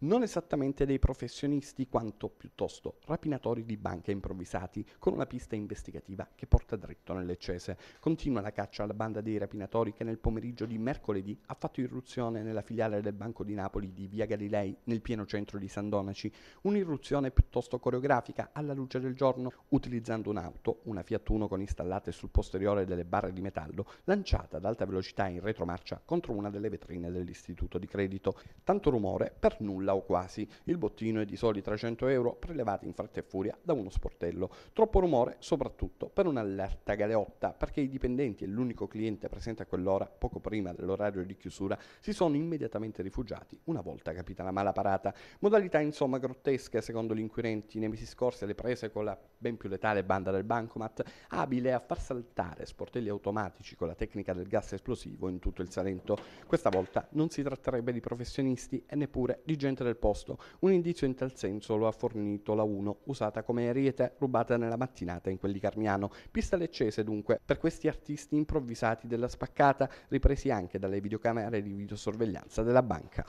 non esattamente dei professionisti quanto piuttosto rapinatori di banche improvvisati con una pista investigativa che porta dritto nelle cese. Continua la caccia alla banda dei rapinatori che nel pomeriggio di mercoledì ha fatto irruzione nella filiale del Banco di Napoli di Via Galilei nel pieno centro di San Donaci, un'irruzione piuttosto coreografica alla luce del giorno utilizzando un'auto, una Fiat Uno con installate sul posteriore delle barre di metallo, lanciata ad alta velocità in retromarcia contro una delle vetrine dell'istituto di credito. Tanto rumore per nulla nulla o quasi. Il bottino è di soli 300 euro prelevati in fretta e furia da uno sportello. Troppo rumore soprattutto per un'allerta galeotta perché i dipendenti e l'unico cliente presente a quell'ora, poco prima dell'orario di chiusura, si sono immediatamente rifugiati una volta capita la mala parata. Modalità insomma grottesche secondo gli inquirenti. Nei mesi scorsi alle prese con la ben più letale banda del bancomat, abile a far saltare sportelli automatici con la tecnica del gas esplosivo in tutto il Salento. Questa volta non si tratterebbe di professionisti e neppure di gente concorrente del posto. Un indizio in tal senso lo ha fornito la 1, usata come ariete rubata nella mattinata in quel di Carmiano. Pista leccese dunque per questi artisti improvvisati della spaccata, ripresi anche dalle videocamere di videosorveglianza della banca.